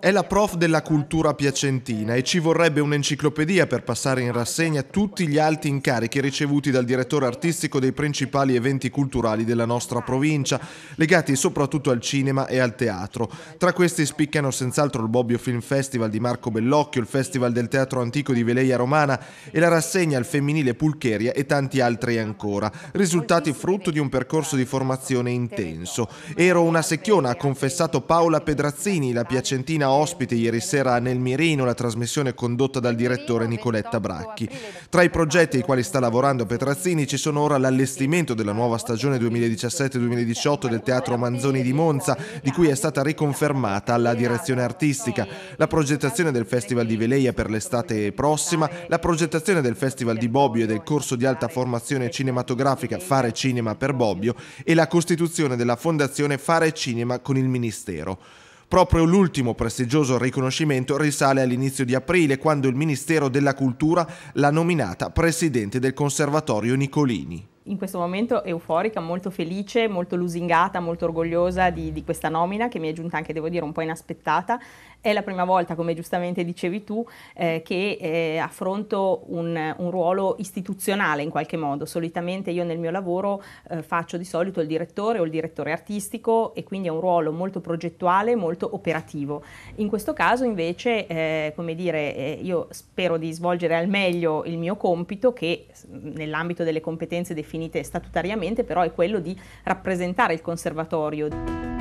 È la prof della cultura piacentina e ci vorrebbe un'enciclopedia per passare in rassegna tutti gli alti incarichi ricevuti dal direttore artistico dei principali eventi culturali della nostra provincia, legati soprattutto al cinema e al teatro. Tra questi spiccano senz'altro il Bobbio Film Festival di Marco Bellocchio, il Festival del Teatro Antico di Veleia Romana e la rassegna al femminile Pulcheria e tanti altri ancora, risultati frutto di un percorso di formazione intenso. Ero una secchiona, ha confessato Paola Pedrazzini, la piacentina ospite ieri sera nel Mirino la trasmissione condotta dal direttore Nicoletta Bracchi. Tra i progetti ai quali sta lavorando Petrazzini ci sono ora l'allestimento della nuova stagione 2017-2018 del Teatro Manzoni di Monza, di cui è stata riconfermata la direzione artistica, la progettazione del Festival di Veleia per l'estate prossima, la progettazione del Festival di Bobbio e del corso di alta formazione cinematografica Fare Cinema per Bobbio e la costituzione della fondazione Fare Cinema con il Ministero. Proprio l'ultimo prestigioso riconoscimento risale all'inizio di aprile, quando il Ministero della Cultura l'ha nominata presidente del Conservatorio Nicolini in questo momento euforica, molto felice, molto lusingata, molto orgogliosa di, di, questa nomina che mi è giunta anche, devo dire, un po' inaspettata. È la prima volta, come giustamente dicevi tu, eh, che eh, affronto un, un, ruolo istituzionale in qualche modo. Solitamente io nel mio lavoro eh, faccio di solito il direttore o il direttore artistico e quindi è un ruolo molto progettuale, molto operativo. In questo caso invece, eh, come dire, eh, io spero di svolgere al meglio il mio compito che nell'ambito delle competenze definite definite statutariamente, però è quello di rappresentare il conservatorio.